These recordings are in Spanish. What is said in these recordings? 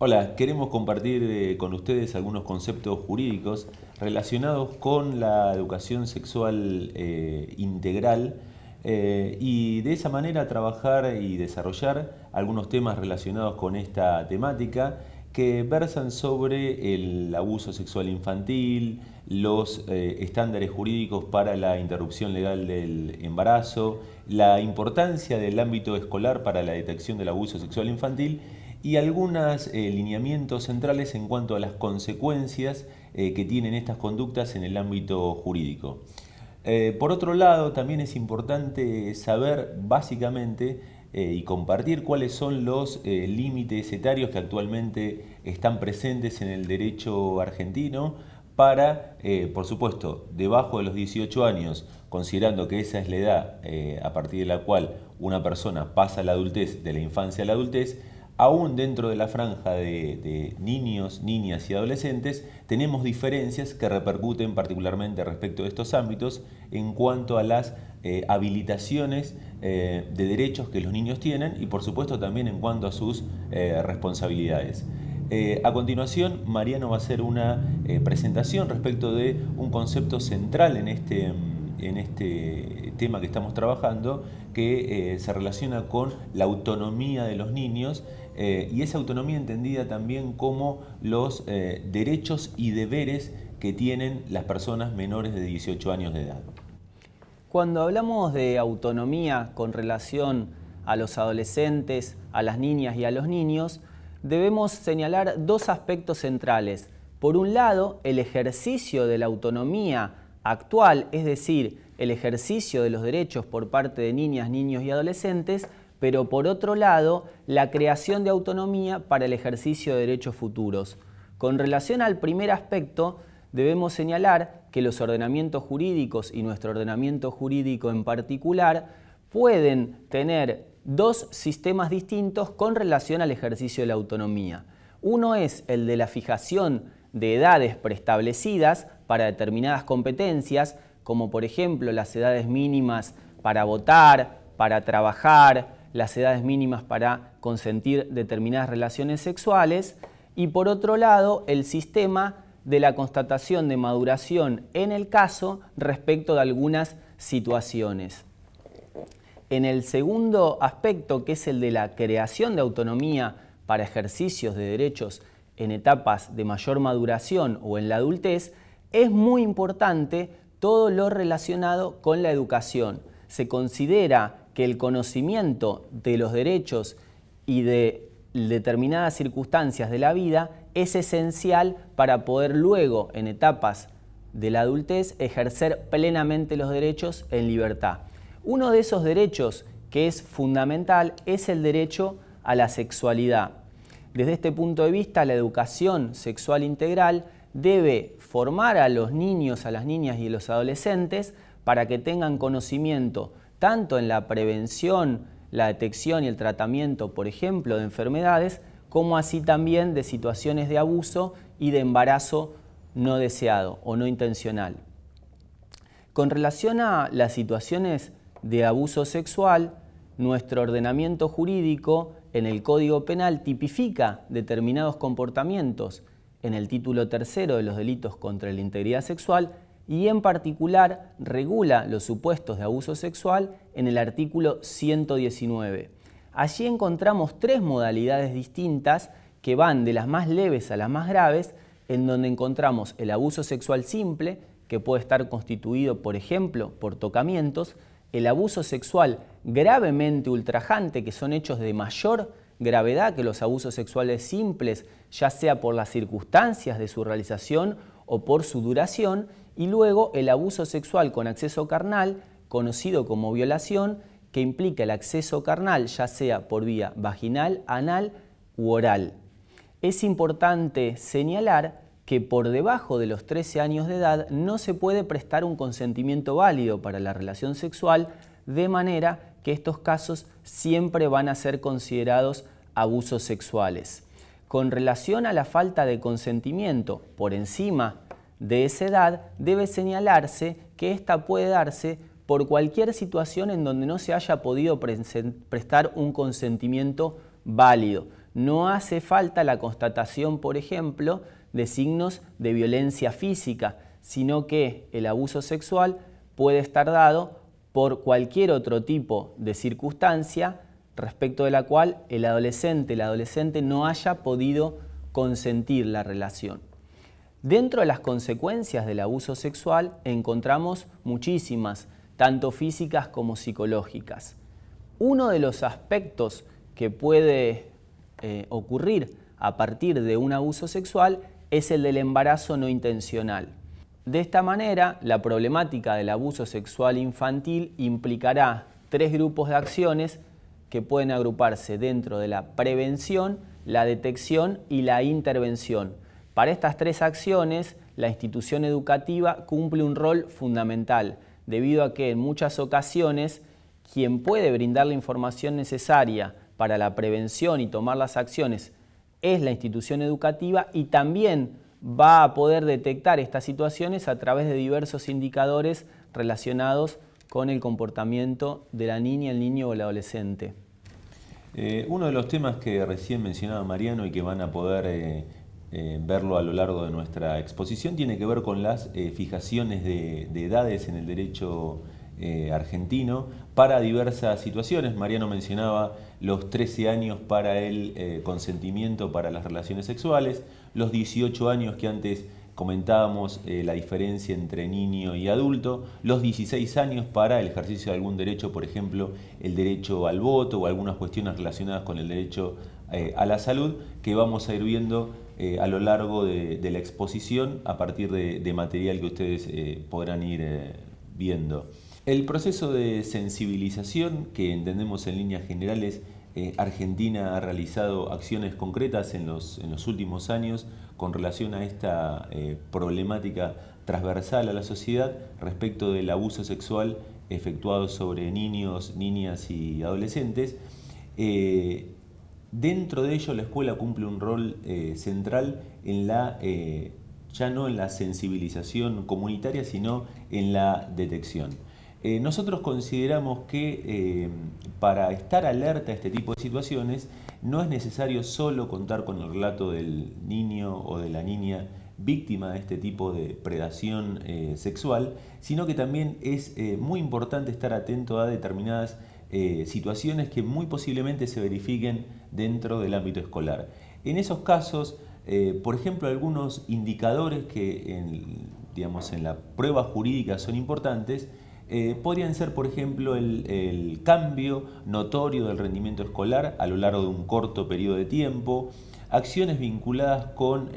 Hola, queremos compartir eh, con ustedes algunos conceptos jurídicos relacionados con la educación sexual eh, integral eh, y de esa manera trabajar y desarrollar algunos temas relacionados con esta temática que versan sobre el abuso sexual infantil, los estándares jurídicos para la interrupción legal del embarazo, la importancia del ámbito escolar para la detección del abuso sexual infantil y algunos eh, lineamientos centrales en cuanto a las consecuencias eh, que tienen estas conductas en el ámbito jurídico. Eh, por otro lado, también es importante saber básicamente y compartir cuáles son los límites etarios que actualmente están presentes en el derecho argentino para, por supuesto, debajo de los 18 años, considerando que esa es la edad a partir de la cual una persona pasa la adultez de la infancia a la adultez, aún dentro de la franja de, niños, niñas y adolescentes, tenemos diferencias que repercuten particularmente respecto de estos ámbitos en cuanto a las eh, habilitaciones eh, de derechos que los niños tienen y por supuesto también en cuanto a sus eh, responsabilidades. a continuación, Mariano va a hacer una presentación respecto de un concepto central en este en este tema que estamos trabajando, que se relaciona con la autonomía de los niños eh, y esa autonomía entendida también como los eh, derechos y deberes que tienen las personas menores de 18 años de edad. Cuando hablamos de autonomía con relación a los adolescentes, a las niñas y a los niños, debemos señalar dos aspectos centrales. Por un lado, el ejercicio de la autonomía actual, es decir, el ejercicio de los derechos por parte de niñas, niños y adolescentes, pero por otro lado, la creación de autonomía para el ejercicio de derechos futuros. Con relación al primer aspecto, debemos señalar que los ordenamientos jurídicos y nuestro ordenamiento jurídico en particular pueden tener dos sistemas distintos con relación al ejercicio de la autonomía. Uno es el de la fijación de edades preestablecidas para determinadas competencias, como por ejemplo las edades mínimas para votar, para trabajar, las edades mínimas para consentir determinadas relaciones sexuales y por otro lado el sistema de la constatación de maduración en el caso respecto de algunas situaciones. En el segundo aspecto, que es el de la creación de autonomía para ejercicios de derechos en etapas de mayor maduración o en la adultez, es muy importante todo lo relacionado con la educación. Se considera que el conocimiento de los derechos y de determinadas circunstancias de la vida es esencial para poder luego, en etapas de la adultez, ejercer plenamente los derechos en libertad. Uno de esos derechos que es fundamental es el derecho a la sexualidad. Desde este punto de vista, la educación sexual integral debe formar a los niños, a las niñas y a los adolescentes para que tengan conocimiento tanto en la prevención, la detección y el tratamiento, por ejemplo, de enfermedades, como así también de situaciones de abuso y de embarazo no deseado o no intencional. Con relación a las situaciones de abuso sexual, nuestro ordenamiento jurídico en el Código Penal tipifica determinados comportamientos en el título tercero de los delitos contra la integridad sexual y en particular regula los supuestos de abuso sexual en el artículo 119. Allí encontramos tres modalidades distintas que van de las más leves a las más graves, en donde encontramos el abuso sexual simple, que puede estar constituido, por ejemplo, por tocamientos, el abuso sexual gravemente ultrajante, que son hechos de mayor gravedad que los abusos sexuales simples, ya sea por las circunstancias de su realización o por su duración, y luego el abuso sexual con acceso carnal, conocido como violación, que implica el acceso carnal, ya sea por vía vaginal, anal u oral. Es importante señalar que por debajo de los 13 años de edad no se puede prestar un consentimiento válido para la relación sexual, de manera que estos casos siempre van a ser considerados abusos sexuales. Con relación a la falta de consentimiento por encima de esa edad, debe señalarse que ésta puede darse por cualquier situación en donde no se haya podido prestar un consentimiento válido. No hace falta la constatación, por ejemplo, de signos de violencia física, sino que el abuso sexual puede estar dado por cualquier otro tipo de circunstancia respecto de la cual el adolescente, el adolescente no haya podido consentir la relación. Dentro de las consecuencias del abuso sexual encontramos muchísimas, tanto físicas como psicológicas. Uno de los aspectos que puede eh, ocurrir a partir de un abuso sexual es el del embarazo no intencional. De esta manera, la problemática del abuso sexual infantil implicará tres grupos de acciones que pueden agruparse dentro de la prevención, la detección y la intervención, para estas tres acciones, la institución educativa cumple un rol fundamental, debido a que en muchas ocasiones quien puede brindar la información necesaria para la prevención y tomar las acciones es la institución educativa y también va a poder detectar estas situaciones a través de diversos indicadores relacionados con el comportamiento de la niña, el niño o el adolescente. Eh, uno de los temas que recién mencionaba Mariano y que van a poder eh, eh, verlo a lo largo de nuestra exposición tiene que ver con las eh, fijaciones de, edades en el derecho eh, argentino para diversas situaciones. Mariano mencionaba los 13 años para el consentimiento para las relaciones sexuales, los 18 años que antes comentábamos la diferencia entre niño y adulto, los 16 años para el ejercicio de algún derecho, por ejemplo, el derecho al voto o algunas cuestiones relacionadas con el derecho a la salud, que vamos a ir viendo eh, a lo largo de, la exposición a partir de, material que ustedes eh, podrán ir eh, viendo. El proceso de sensibilización que entendemos en líneas generales, Argentina ha realizado acciones concretas en los, últimos años con relación a esta problemática transversal a la sociedad respecto del abuso sexual efectuado sobre niños, niñas y adolescentes. Dentro de ello, la escuela cumple un rol eh, central en la, eh, ya no en la sensibilización comunitaria, sino en la detección. Eh, nosotros consideramos que para estar alerta a este tipo de situaciones no es necesario solo contar con el relato del niño o de la niña víctima de este tipo de predación sexual, sino que también es muy importante estar atento a determinadas eh, situaciones que muy posiblemente se verifiquen dentro del ámbito escolar. En esos casos, eh, por ejemplo, algunos indicadores que en, digamos, en la prueba jurídica son importantes, eh, podrían ser, por ejemplo, el, el, cambio notorio del rendimiento escolar a lo largo de un corto periodo de tiempo, acciones vinculadas con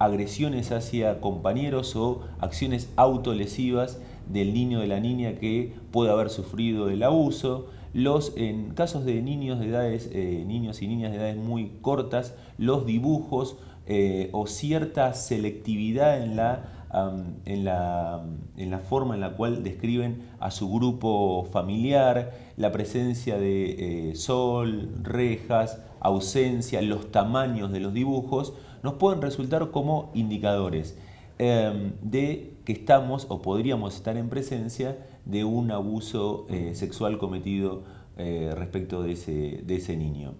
agresiones hacia compañeros o acciones autolesivas del niño o de la niña que puede haber sufrido el abuso. Los, en casos de niños de edades, eh, niños y niñas de edades muy cortas, los dibujos eh, o cierta selectividad en la, en, la, forma en la cual describen a su grupo familiar, la presencia de eh, sol, rejas, ausencia, los tamaños de los dibujos, nos pueden resultar como indicadores em, de que estamos o podríamos estar en presencia de un abuso eh, sexual cometido eh, respecto de ese, niño.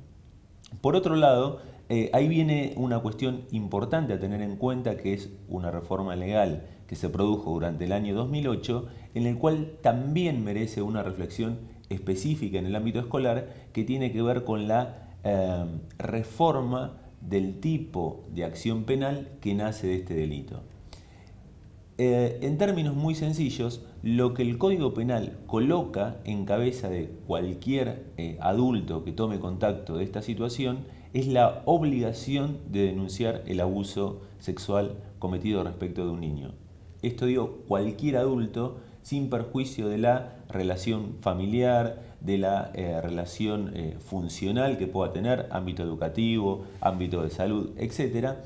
Por otro lado, eh, ahí viene una cuestión importante a tener en cuenta que es una reforma legal que se produjo durante el año 2008, en el cual también merece una reflexión específica en el ámbito escolar que tiene que ver con la reforma del tipo de acción penal que nace de este delito. Eh, en términos muy sencillos, lo que el Código Penal coloca en cabeza de cualquier eh, adulto que tome contacto de esta situación es la obligación de denunciar el abuso sexual cometido respecto de un niño. Esto digo cualquier adulto sin perjuicio de la relación familiar, de la eh, relación funcional que pueda tener, ámbito educativo, ámbito de salud, etc.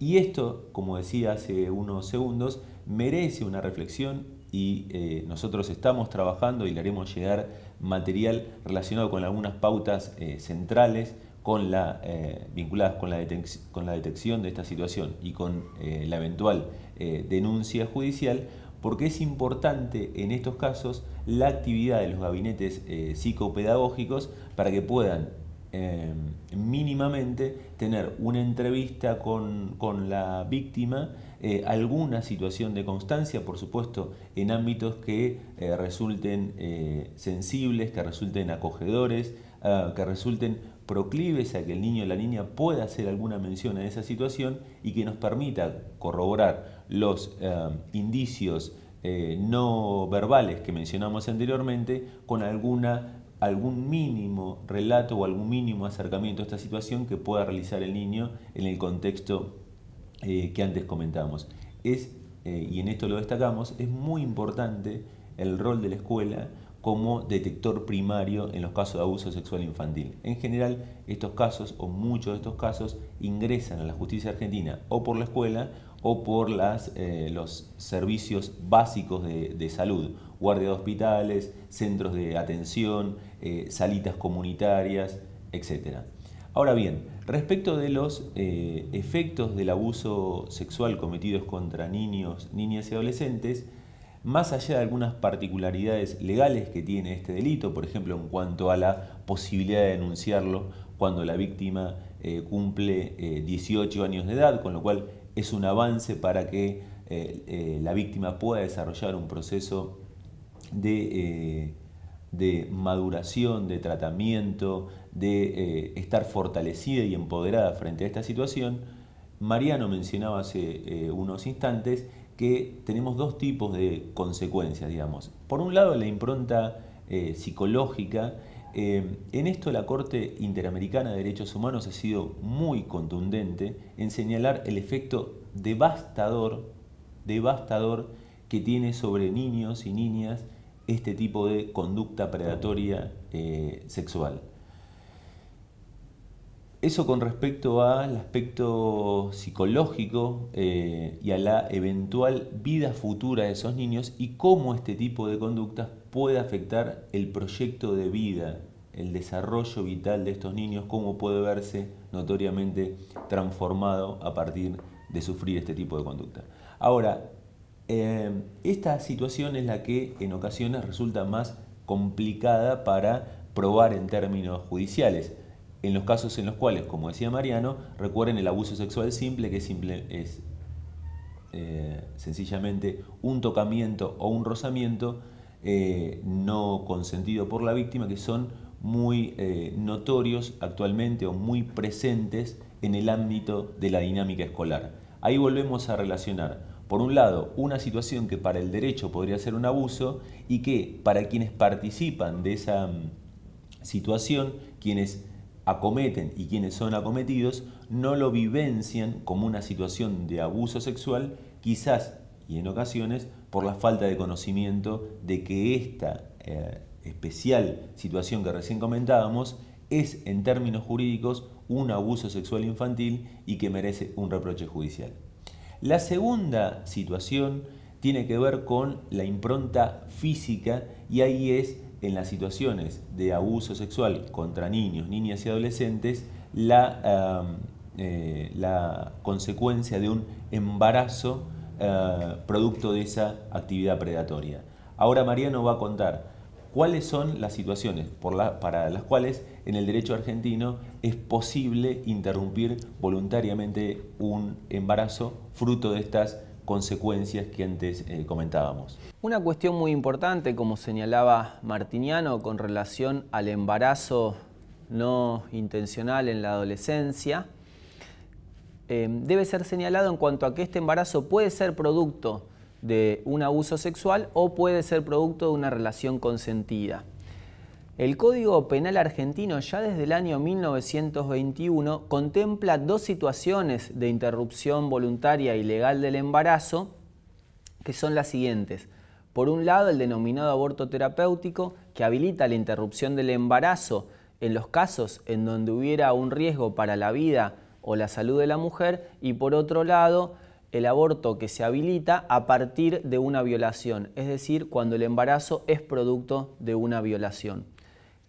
Y esto, como decía hace unos segundos, merece una reflexión y eh, nosotros estamos trabajando y le haremos llegar material relacionado con algunas pautas eh, centrales con la, eh, vinculadas con la, detección de esta situación y con la eventual denuncia judicial, porque es importante en estos casos la actividad de los gabinetes psicopedagógicos para que puedan mínimamente tener una entrevista con, con la víctima eh, alguna situación de constancia, por supuesto, en ámbitos que eh, resulten eh, sensibles, que resulten acogedores, ah, que resulten proclives a que el niño o la niña pueda hacer alguna mención a esa situación y que nos permita corroborar los indicios no verbales que mencionamos anteriormente con alguna algún mínimo relato o algún mínimo acercamiento a esta situación que pueda realizar el niño en el contexto eh, que antes comentamos. Es, eh, y en esto lo destacamos, es muy importante el rol de la escuela como detector primario en los casos de abuso sexual infantil. En general, estos casos o muchos de estos casos ingresan a la justicia argentina o por la escuela o por eh, los servicios básicos de, salud, guardia de hospitales, centros de atención, salitas comunitarias, etc. Ahora bien, respecto de los eh, efectos del abuso sexual cometidos contra niños, niñas y adolescentes, más allá de algunas particularidades legales que tiene este delito, por ejemplo, en cuanto a la posibilidad de denunciarlo cuando la víctima eh, cumple 18 eh, años de edad, con lo cual es un avance para que la víctima pueda desarrollar un proceso de de maduración, de tratamiento, de eh, estar fortalecida y empoderada frente a esta situación, Mariano mencionaba hace eh, unos instantes que tenemos dos tipos de consecuencias, digamos. Por un lado, la impronta eh, psicológica. en esto la Corte Interamericana de Derechos Humanos ha sido muy contundente en señalar el efecto devastador, devastador que tiene sobre niños y niñas este tipo de conducta predatoria eh, sexual. Eso con respecto al aspecto psicológico eh, y a la eventual vida futura de esos niños y cómo este tipo de conductas puede afectar el proyecto de vida, el desarrollo vital de estos niños, cómo puede verse notoriamente transformado a partir de sufrir este tipo de conducta. Ahora, eh, esta situación es la que en ocasiones resulta más complicada para probar en términos judiciales. En los casos en los cuales, como decía Mariano, recuerden el abuso sexual simple, que es eh, sencillamente un tocamiento o un rozamiento eh, no consentido por la víctima, que son muy notorios actualmente o muy presentes en el ámbito de la dinámica escolar. Ahí volvemos a relacionar por un lado, una situación que para el derecho podría ser un abuso y que para quienes participan de esa mm, situación, quienes acometen y quienes son acometidos, no lo vivencian como una situación de abuso sexual, quizás y en ocasiones por la falta de conocimiento de que esta eh, especial situación que recién comentábamos es en términos jurídicos un abuso sexual infantil y que merece un reproche judicial. La segunda situación tiene que ver con la impronta física y ahí es en las situaciones de abuso sexual contra niños, niñas y adolescentes la, eh, consecuencia de un embarazo eh, producto de esa actividad predatoria. Ahora Mariano va a contar cuáles son las situaciones para las cuales en el derecho argentino es posible interrumpir voluntariamente un embarazo fruto de estas consecuencias que antes eh, comentábamos. Una cuestión muy importante, como señalaba Martiniano, con relación al embarazo no intencional en la adolescencia, eh, debe ser señalado en cuanto a que este embarazo puede ser producto de un abuso sexual o puede ser producto de una relación consentida. El Código Penal argentino ya desde el año 1921 contempla dos situaciones de interrupción voluntaria y legal del embarazo, que son las siguientes. Por un lado, el denominado aborto terapéutico, que habilita la interrupción del embarazo en los casos en donde hubiera un riesgo para la vida o la salud de la mujer, y por otro lado, el aborto que se habilita a partir de una violación, es decir, cuando el embarazo es producto de una violación.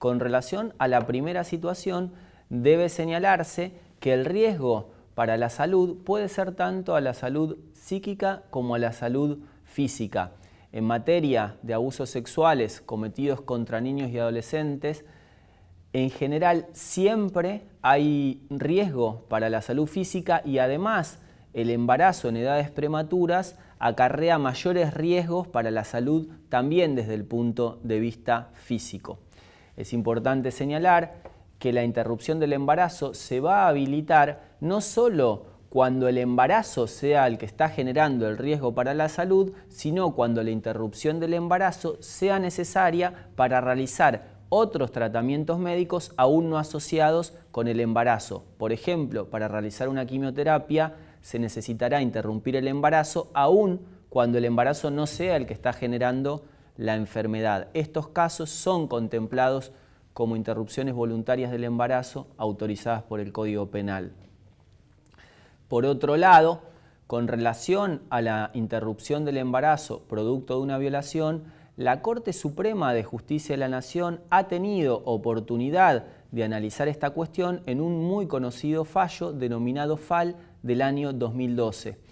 Con relación a la primera situación, debe señalarse que el riesgo para la salud puede ser tanto a la salud psíquica como a la salud física. En materia de abusos sexuales cometidos contra niños y adolescentes, en general siempre hay riesgo para la salud física y además el embarazo en edades prematuras acarrea mayores riesgos para la salud también desde el punto de vista físico. Es importante señalar que la interrupción del embarazo se va a habilitar no solo cuando el embarazo sea el que está generando el riesgo para la salud, sino cuando la interrupción del embarazo sea necesaria para realizar otros tratamientos médicos aún no asociados con el embarazo. Por ejemplo, para realizar una quimioterapia se necesitará interrumpir el embarazo aún cuando el embarazo no sea el que está generando la enfermedad. Estos casos son contemplados como interrupciones voluntarias del embarazo autorizadas por el Código Penal. Por otro lado, con relación a la interrupción del embarazo producto de una violación, la Corte Suprema de Justicia de la Nación ha tenido oportunidad de analizar esta cuestión en un muy conocido fallo denominado FAL del año 2012.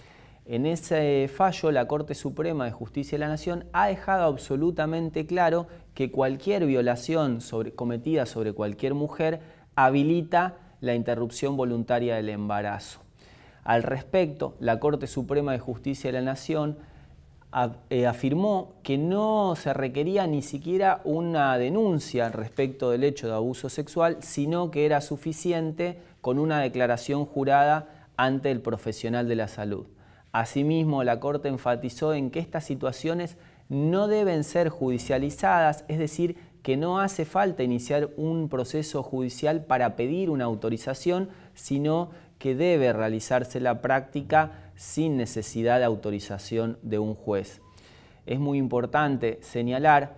En ese fallo, la Corte Suprema de Justicia de la Nación ha dejado absolutamente claro que cualquier violación cometida sobre cualquier mujer habilita la interrupción voluntaria del embarazo. Al respecto, la Corte Suprema de Justicia de la Nación eh, afirmó que no se requería ni siquiera una denuncia respecto del hecho de abuso sexual, sino que era suficiente con una declaración jurada ante el profesional de la salud. Asimismo, la Corte enfatizó en que estas situaciones no deben ser judicializadas, es decir, que no hace falta iniciar un proceso judicial para pedir una autorización, sino que debe realizarse la práctica sin necesidad de autorización de un juez. Es muy importante señalar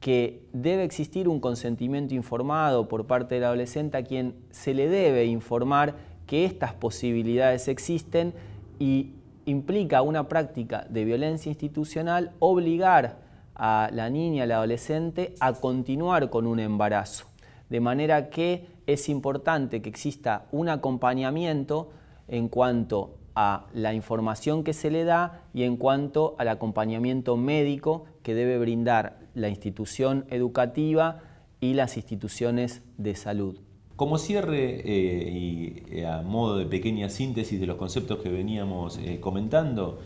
que debe existir un consentimiento informado por parte del adolescente a quien se le debe informar que estas posibilidades existen y implica una práctica de violencia institucional obligar a la niña, al adolescente, a continuar con un embarazo. De manera que es importante que exista un acompañamiento en cuanto a la información que se le da y en cuanto al acompañamiento médico que debe brindar la institución educativa y las instituciones de salud. Como cierre eh, y eh, a modo de pequeña síntesis de los conceptos que veníamos eh, comentando,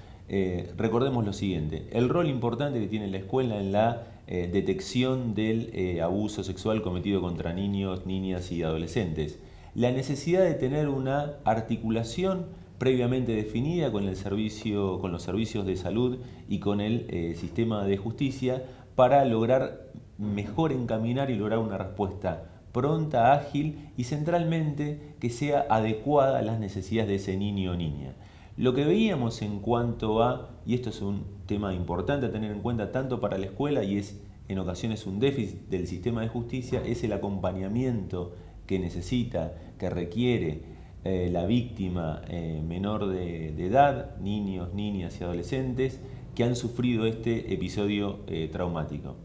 recordemos lo siguiente, el rol importante que tiene la escuela en la detección del abuso sexual cometido contra niños, niñas y adolescentes, la necesidad de tener una articulación previamente definida con, el servicio, con los servicios de salud y con el sistema de justicia para lograr mejor encaminar y lograr una respuesta pronta, ágil y centralmente que sea adecuada a las necesidades de ese niño o niña. Lo que veíamos en cuanto a, y esto es un tema importante a tener en cuenta tanto para la escuela y es en ocasiones un déficit del sistema de justicia, es el acompañamiento que necesita, que requiere eh, la víctima eh, menor de, edad, niños, niñas y adolescentes que han sufrido este episodio eh, traumático.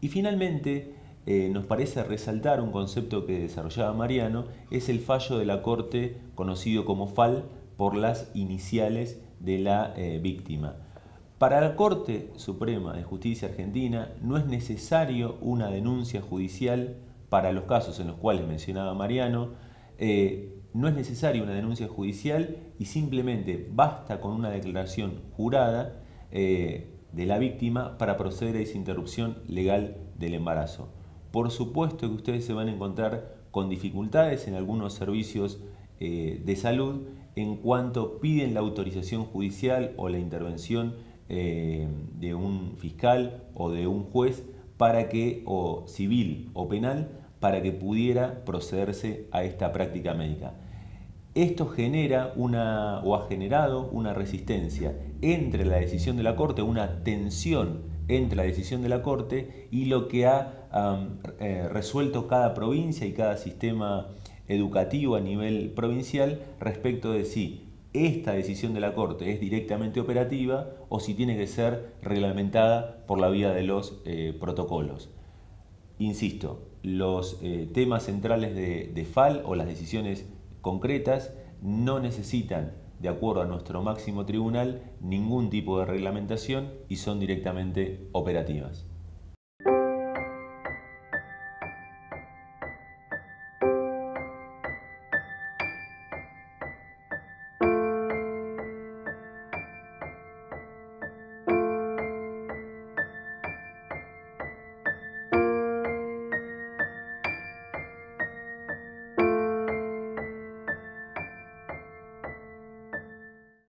Y finalmente, eh, nos parece resaltar un concepto que desarrollaba Mariano, es el fallo de la Corte conocido como FAL por las iniciales de la eh, víctima. Para la Corte Suprema de Justicia Argentina no es necesario una denuncia judicial para los casos en los cuales mencionaba Mariano, eh, no es necesario una denuncia judicial y simplemente basta con una declaración jurada de la víctima para proceder a esa interrupción legal del embarazo. Por supuesto que ustedes se van a encontrar con dificultades en algunos servicios eh, de salud en cuanto piden la autorización judicial o la intervención eh, de un fiscal o de un juez para que, o civil o penal, para que pudiera procederse a esta práctica médica. Esto genera una, o ha generado una resistencia entre la decisión de la Corte, una tensión entre la decisión de la Corte y lo que ha eh, resuelto cada provincia y cada sistema educativo a nivel provincial respecto de si esta decisión de la Corte es directamente operativa o si tiene que ser reglamentada por la vía de los eh, protocolos. Insisto, los eh, temas centrales de, de FAL o las decisiones concretas no necesitan de acuerdo a nuestro máximo tribunal, ningún tipo de reglamentación y son directamente operativas.